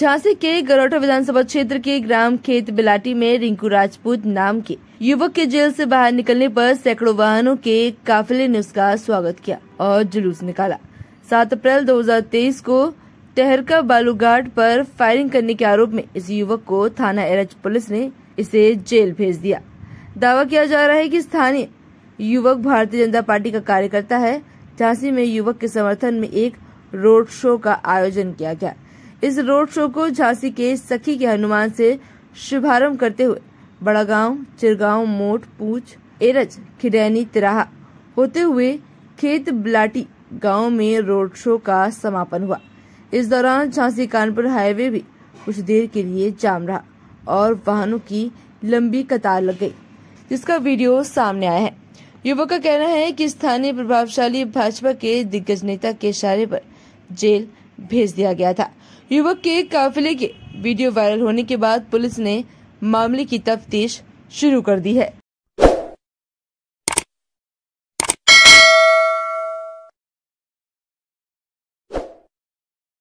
झांसी के गरोटा विधानसभा क्षेत्र के ग्राम खेत बिलाटी में रिंकू राजपूत नाम के युवक के जेल से बाहर निकलने पर सैकड़ों वाहनों के काफिले ने उसका स्वागत किया और जुलूस निकाला सात अप्रैल 2023 को टहरका बालूघाट पर फायरिंग करने के आरोप में इस युवक को थाना एरज पुलिस ने इसे जेल भेज दिया दावा किया जा रहा है कि स्थानीय युवक भारतीय जनता पार्टी का कार्यकर्ता है झांसी में युवक के समर्थन में एक रोड शो का आयोजन किया गया इस रोड शो को झांसी के सखी के हनुमान से शुभारंभ करते हुए बड़ागांव चिरगांव मोट पूछ एरज खिडैनी तिराहा होते हुए खेत बलाटी गांव में रोड शो का समापन हुआ इस दौरान झांसी कानपुर हाईवे भी कुछ देर के लिए जाम रहा और वाहनों की लंबी कतार लग गई जिसका वीडियो सामने आया है युवक का कहना है कि स्थानीय प्रभावशाली भाजपा के दिग्गज नेता के इशारे पर जेल भेज दिया गया था युवक के काफिले के वीडियो वायरल होने के बाद पुलिस ने मामले की तफ्तीश शुरू कर दी है